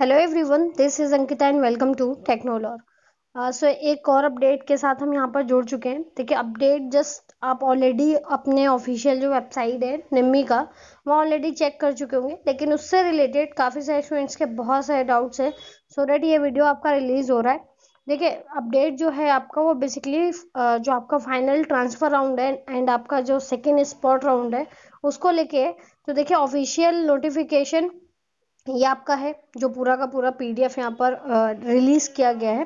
hello everyone this is Ankita and welcome to technology so एक और update के साथ हम यहाँ पर जुड़ चुके हैं देखिए अपडेट जस्ट आप ऑलरेडी अपने ऑफिशियल जो वेबसाइट है निम्मी का वो ऑलरेडी चेक कर चुके होंगे लेकिन उससे रिलेटेड काफ़ी सारे स्टूडेंट्स के बहुत सारे डाउट्स हैं सो डेट ये वीडियो आपका रिलीज़ हो रहा है देखिए अपडेट जो है आपका वो बेसिकली uh, जो आपका फाइनल ट्रांसफ़र राउंड है एंड आपका जो सेकेंड स्पॉट राउंड है उसको लेके तो देखिए ऑफिशियल नोटिफिकेशन ये आपका है जो पूरा का पूरा पीडीएफ यहाँ पर रिलीज किया गया है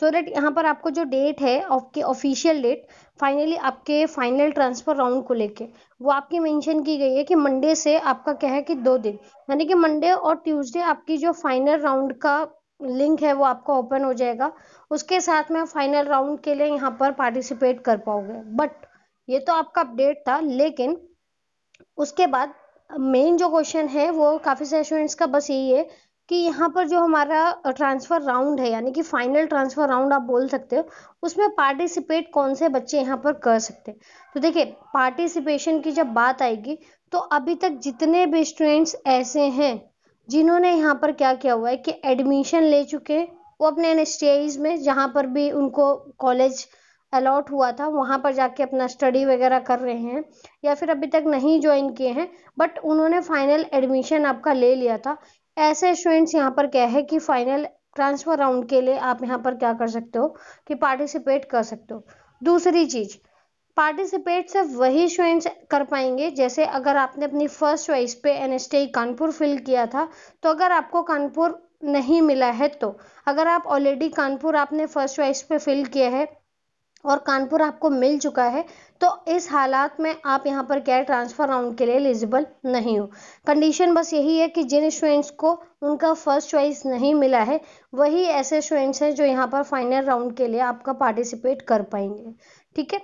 सो so दैट यहाँ पर आपको जो डेट है आपके ऑफिशियल डेट फाइनली आपके फाइनल ट्रांसफर राउंड को लेके वो आपकी मेंशन की गई है कि मंडे से आपका क्या है कि दो दिन यानी कि मंडे और ट्यूसडे आपकी जो फाइनल राउंड का लिंक है वो आपका ओपन हो जाएगा उसके साथ में फाइनल राउंड के लिए यहाँ पर पार्टिसिपेट कर पाओगे बट ये तो आपका अपडेट था लेकिन उसके बाद मेन जो क्वेश्चन है वो काफ़ी सारे स्टूडेंट्स का बस यही है कि यहाँ पर जो हमारा ट्रांसफ़र राउंड है यानी कि फाइनल ट्रांसफ़र राउंड आप बोल सकते हो उसमें पार्टिसिपेट कौन से बच्चे यहाँ पर कर सकते हैं तो देखिए पार्टिसिपेशन की जब बात आएगी तो अभी तक जितने भी स्टूडेंट्स ऐसे हैं जिन्होंने यहाँ पर क्या किया हुआ है कि एडमिशन ले चुके हैं वो अपने एन में जहाँ पर भी उनको कॉलेज अलॉट हुआ था वहाँ पर जाके अपना स्टडी वगैरह कर रहे हैं या फिर अभी तक नहीं ज्वाइन किए हैं बट उन्होंने फाइनल एडमिशन आपका ले लिया था ऐसे स्टूडेंट्स यहाँ पर क्या है कि फाइनल ट्रांसफ़र राउंड के लिए आप यहाँ पर क्या कर सकते हो कि पार्टिसिपेट कर सकते हो दूसरी चीज़ पार्टिसिपेट सिर्फ वही स्टूडेंट्स कर पाएंगे जैसे अगर आपने अपनी फर्स्ट चॉइस पे एन कानपुर फिल किया था तो अगर आपको कानपुर नहीं मिला है तो अगर आप ऑलरेडी कानपुर आपने फर्स्ट चॉइस पे फिल किया है और कानपुर आपको मिल चुका है तो इस हालात में आप यहाँ पर गैर ट्रांसफ़र राउंड के लिए एलिजिबल नहीं हो कंडीशन बस यही है कि जिन स्टूडेंट्स को उनका फर्स्ट चॉइस नहीं मिला है वही ऐसे स्टूडेंट्स हैं जो यहाँ पर फाइनल राउंड के लिए आपका पार्टिसिपेट कर पाएंगे ठीक है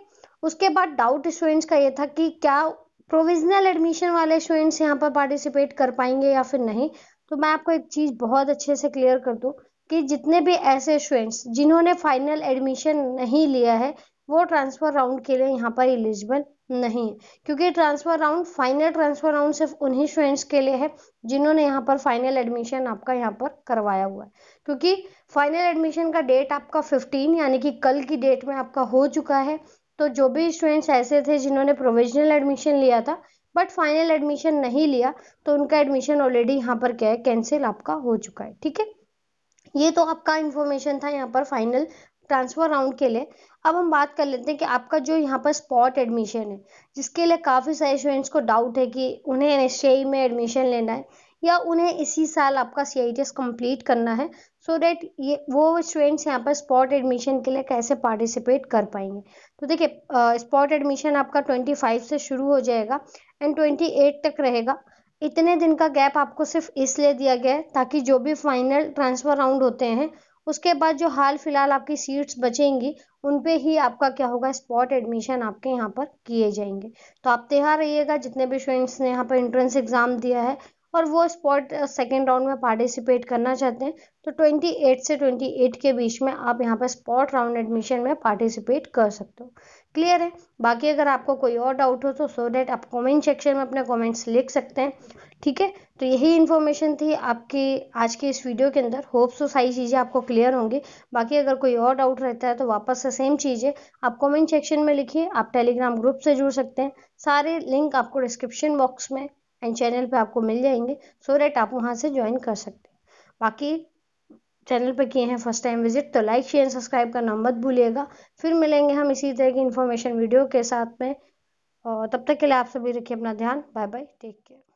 उसके बाद डाउट स्टूडेंट्स का ये था कि क्या प्रोविजनल एडमिशन वाले स्टूडेंट्स यहाँ पर पार्टिसिपेट कर पाएंगे या फिर नहीं तो मैं आपको एक चीज़ बहुत अच्छे से क्लियर कर दूँ कि जितने भी ऐसे स्टूडेंट्स जिन्होंने फाइनल एडमिशन नहीं लिया है वो ट्रांसफ़र राउंड के लिए यहाँ पर एलिजिबल नहीं है क्योंकि transfer round final transfer round सिर्फ उन्हीं स्टूडेंट्स के लिए है जिन्होंने यहाँ पर फाइनल एडमिशन आपका यहाँ पर करवाया हुआ है क्योंकि फाइनल एडमिशन का डेट आपका 15 यानी कि कल की डेट में आपका हो चुका है तो जो भी स्टूडेंट्स ऐसे थे जिन्होंने प्रोविजनल एडमिशन लिया था बट फाइनल एडमिशन नहीं लिया तो उनका एडमिशन ऑलरेडी यहाँ पर क्या है कैंसिल आपका हो चुका है ठीक है ये तो आपका इन्फॉर्मेशन था यहाँ पर फाइनल ट्रांसफर राउंड के लिए अब हम बात कर लेते हैं कि आपका जो यहाँ पर स्पॉट एडमिशन है जिसके लिए काफ़ी सारे स्टूडेंट्स को डाउट है कि उन्हें एन में एडमिशन लेना है या उन्हें इसी साल आपका सी आई कंप्लीट करना है सो so डेट ये वो स्टूडेंट्स यहाँ पर स्पॉट एडमिशन के लिए कैसे पार्टिसिपेट कर पाएंगे तो देखिए स्पॉट एडमिशन आपका 25 से शुरू हो जाएगा एंड 28 तक रहेगा इतने दिन का गैप आपको सिर्फ इसलिए दिया गया है ताकि जो भी फाइनल ट्रांसफ़र राउंड होते हैं उसके बाद जो हाल फिलहाल आपकी सीट्स बचेंगी उन पे ही आपका क्या होगा स्पॉट एडमिशन आपके यहाँ पर किए जाएंगे तो आप तैयार रहिएगा जितने भी स्टूडेंट्स ने यहाँ पर एंट्रेंस एग्ज़ाम दिया है और वो स्पॉट सेकेंड राउंड में पार्टिसिपेट करना चाहते हैं तो 28 से 28 के बीच में आप यहाँ पर स्पॉट राउंड एडमिशन में पार्टिसिपेट कर सकते हो क्लियर है बाकी अगर आपको कोई और डाउट हो तो सो डेट आप कमेंट सेक्शन में अपने कमेंट्स लिख सकते हैं ठीक है तो यही इन्फॉर्मेशन थी आपकी आज की इस वीडियो के अंदर होप सो सारी चीज़ें आपको क्लियर होंगी बाकी अगर कोई और डाउट रहता है तो वापस से सेम चीज है आप कमेंट सेक्शन में लिखिए आप टेलीग्राम ग्रुप से जुड़ सकते हैं सारे लिंक आपको डिस्क्रिप्शन बॉक्स में एंड चैनल पे आपको मिल जाएंगे सो so आप वहाँ से ज्वाइन कर सकते हैं बाकी चैनल पे किए हैं फर्स्ट टाइम विजिट तो लाइक शेयर सब्सक्राइब करना मत भूलिएगा फिर मिलेंगे हम इसी तरह की इन्फॉर्मेशन वीडियो के साथ में और तब तक के लिए आप सभी रखिए अपना ध्यान बाय बाय टेक केयर